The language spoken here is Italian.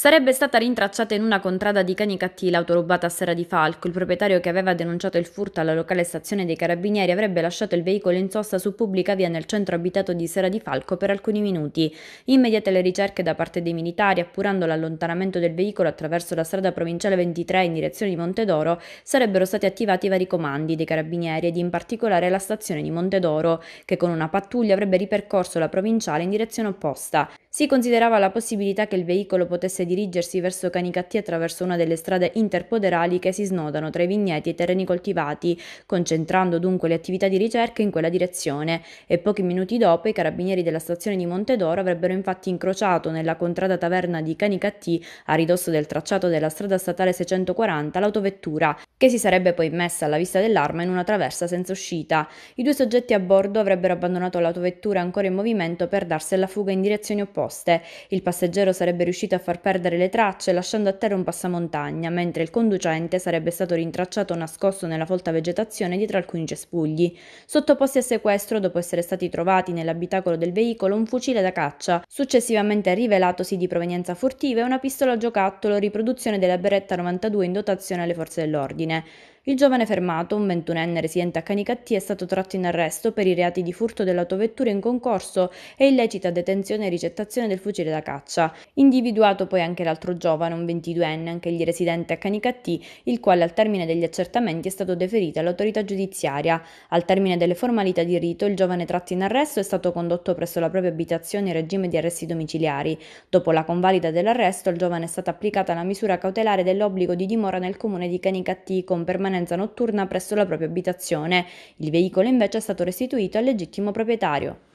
Sarebbe stata rintracciata in una contrada di Canicattì l'auto rubata a Sera di Falco. Il proprietario che aveva denunciato il furto alla locale stazione dei Carabinieri avrebbe lasciato il veicolo in sosta su pubblica via nel centro abitato di Sera di Falco per alcuni minuti. Immediate le ricerche da parte dei militari, appurando l'allontanamento del veicolo attraverso la strada provinciale 23 in direzione di Montedoro, sarebbero stati attivati vari comandi dei Carabinieri ed in particolare la stazione di Montedoro, che con una pattuglia avrebbe ripercorso la provinciale in direzione opposta. Si considerava la possibilità che il veicolo potesse dirigersi verso Canicattì attraverso una delle strade interpoderali che si snodano tra i vigneti e i terreni coltivati, concentrando dunque le attività di ricerca in quella direzione e pochi minuti dopo i carabinieri della stazione di Montedoro avrebbero infatti incrociato nella contrada taverna di Canicattì, a ridosso del tracciato della strada statale 640, l'autovettura, che si sarebbe poi messa alla vista dell'arma in una traversa senza uscita. I due soggetti a bordo avrebbero abbandonato l'autovettura ancora in movimento per darsi alla fuga in direzioni opposte. Il passeggero sarebbe riuscito a far perdere perdere le tracce lasciando a terra un passamontagna, mentre il conducente sarebbe stato rintracciato nascosto nella folta vegetazione dietro alcuni cespugli. Sottoposti a sequestro dopo essere stati trovati nell'abitacolo del veicolo un fucile da caccia, successivamente rivelatosi di provenienza furtiva e una pistola giocattolo riproduzione della Beretta 92 in dotazione alle forze dell'ordine. Il giovane fermato, un ventunenne residente a Canicattì, è stato tratto in arresto per i reati di furto dell'autovettura in concorso e illecita detenzione e ricettazione del fucile da caccia, individuato poi anche anche l'altro giovane, un 22enne, anche egli residente a Canicattì, il quale al termine degli accertamenti è stato deferito all'autorità giudiziaria. Al termine delle formalità di rito, il giovane tratto in arresto è stato condotto presso la propria abitazione in regime di arresti domiciliari. Dopo la convalida dell'arresto, al giovane è stata applicata la misura cautelare dell'obbligo di dimora nel comune di Canicattì con permanenza notturna presso la propria abitazione. Il veicolo invece è stato restituito al legittimo proprietario.